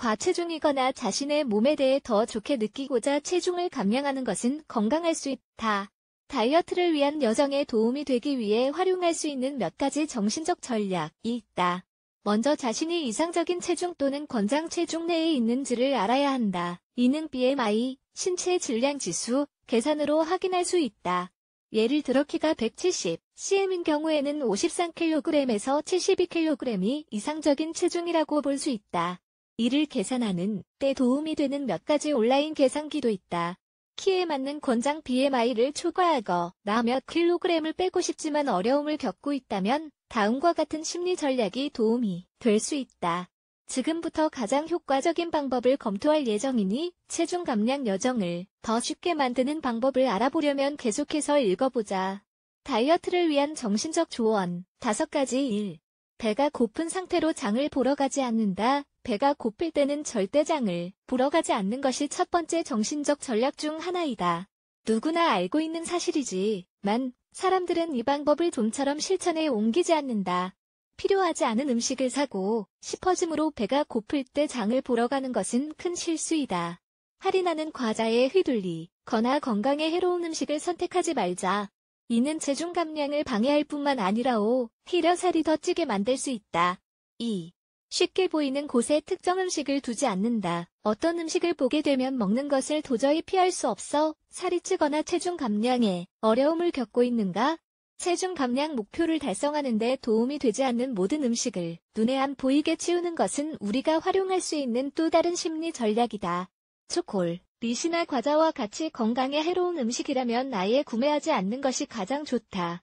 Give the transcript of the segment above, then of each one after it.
과체중이거나 자신의 몸에 대해 더 좋게 느끼고자 체중을 감량하는 것은 건강할 수 있다. 다이어트를 위한 여정에 도움이 되기 위해 활용할 수 있는 몇 가지 정신적 전략이 있다. 먼저 자신이 이상적인 체중 또는 권장 체중 내에 있는지를 알아야 한다. 이는 BMI, 신체 질량 지수, 계산으로 확인할 수 있다. 예를 들어 키가 170, cm인 경우에는 53kg에서 72kg이 이상적인 체중이라고 볼 수 있다. 이를 계산하는 때 도움이 되는 몇 가지 온라인 계산기도 있다. 키에 맞는 권장 BMI를 초과하거 나몇 킬로그램을 빼고 싶지만 어려움을 겪고 있다면 다음과 같은 심리 전략이 도움이 될 수 있다. 지금부터 가장 효과적인 방법을 검토할 예정이니 체중 감량 여정을 더 쉽게 만드는 방법을 알아보려면 계속해서 읽어보자. 다이어트를 위한 정신적 조언 5가지 1. 배가 고픈 상태로 장을 보러 가지 않는다. 배가 고플 때는 절대장을 보러 가지 않는 것이 첫 번째 정신적 전략 중 하나이다. 누구나 알고 있는 사실이지. 만 사람들은 이 방법을 돈처럼 실천에 옮기지 않는다. 필요하지 않은 음식을 사고 싶어짐으로 배가 고플 때 장을 보러 가는 것은 큰 실수이다. 할인하는 과자에 휘둘리거나 건강에 해로운 음식을 선택하지 말자. 이는 체중 감량을 방해할 뿐만 아니라 오, 히려 살이 더 찌게 만들 수 있다. 2. 쉽게 보이는 곳에 특정 음식을 두지 않는다. 어떤 음식을 보게 되면 먹는 것을 도저히 피할 수 없어 살이 찌거나 체중 감량에 어려움을 겪고 있는가? 체중 감량 목표를 달성하는데 도움이 되지 않는 모든 음식을 눈에 안 보이게 치우는 것은 우리가 활용할 수 있는 또 다른 심리 전략이다. 초콜, 리시나 과자와 같이 건강에 해로운 음식이라면 아예 구매하지 않는 것이 가장 좋다.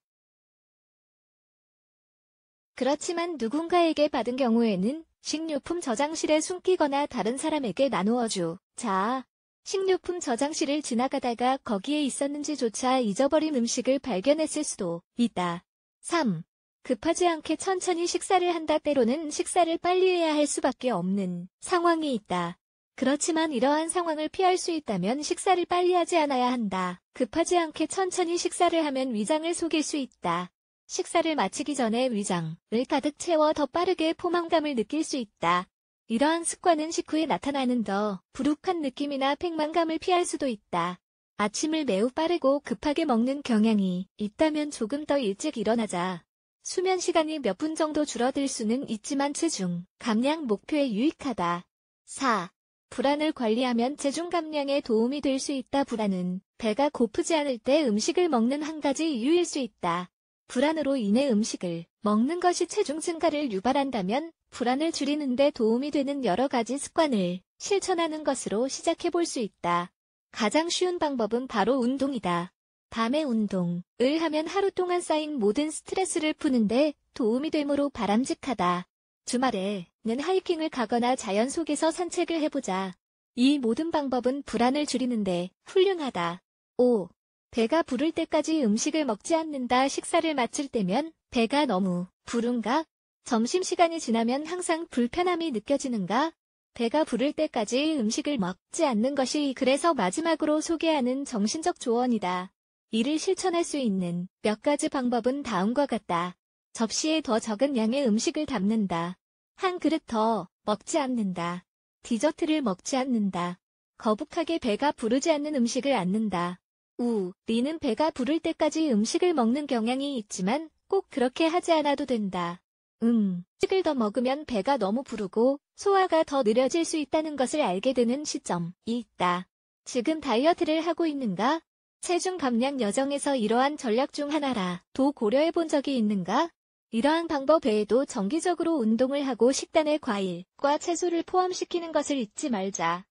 그렇지만 누군가에게 받은 경우에는 식료품 저장실에 숨기거나 다른 사람에게 나누어 주. 자, 식료품 저장실을 지나가다가 거기에 있었는지조차 잊어버린 음식을 발견했을 수도 있다. 3. 급하지 않게 천천히 식사를 한다 때로는 식사를 빨리 해야 할 수밖에 없는 상황이 있다. 그렇지만 이러한 상황을 피할 수 있다면 식사를 빨리 하지 않아야 한다. 급하지 않게 천천히 식사를 하면 위장을 속일 수 있다. 식사를 마치기 전에 위장을 가득 채워 더 빠르게 포만감을 느낄 수 있다. 이러한 습관은 식후에 나타나는 더 부룩한 느낌이나 팽만감을 피할 수도 있다. 아침을 매우 빠르고 급하게 먹는 경향이 있다면 조금 더 일찍 일어나자. 수면 시간이 몇 분 정도 줄어들 수는 있지만 체중 감량 목표에 유익하다. 4. 불안을 관리하면 체중 감량에 도움이 될 수 있다. 불안은 배가 고프지 않을 때 음식을 먹는 한 가지 이유일 수 있다. 불안으로 인해 음식을 먹는 것이 체중 증가를 유발한다면 불안을 줄이는 데 도움이 되는 여러 가지 습관을 실천하는 것으로 시작해 볼 수 있다. 가장 쉬운 방법은 바로 운동이다. 밤에 운동을 하면 하루 동안 쌓인 모든 스트레스를 푸는데 도움이 되므로 바람직하다. 주말에는 하이킹을 가거나 자연 속에서 산책을 해보자. 이 모든 방법은 불안을 줄이는데 훌륭하다. 5. 배가 부를 때까지 음식을 먹지 않는다. 식사를 마칠 때면 배가 너무 부른가? 점심시간이 지나면 항상 불편함이 느껴지는가? 배가 부를 때까지 음식을 먹지 않는 것이 그래서 마지막으로 소개하는 정신적 조언이다. 이를 실천할 수 있는 몇 가지 방법은 다음과 같다. 접시에 더 적은 양의 음식을 담는다. 한 그릇 더 먹지 않는다. 디저트를 먹지 않는다. 거북하게 배가 부르지 않는 음식을 않는다. 우, 니는 배가 부를 때까지 음식을 먹는 경향이 있지만 꼭 그렇게 하지 않아도 된다. 음, 음식을 더 먹으면 배가 너무 부르고 소화가 더 느려질 수 있다는 것을 알게 되는 시점이 있다. 지금 다이어트를 하고 있는가? 체중 감량 여정에서 이러한 전략 중 하나라. 도 고려해 본 적이 있는가? 이러한 방법 외에도 정기적으로 운동을 하고 식단에 과일과 채소를 포함시키는 것을 잊지 말자.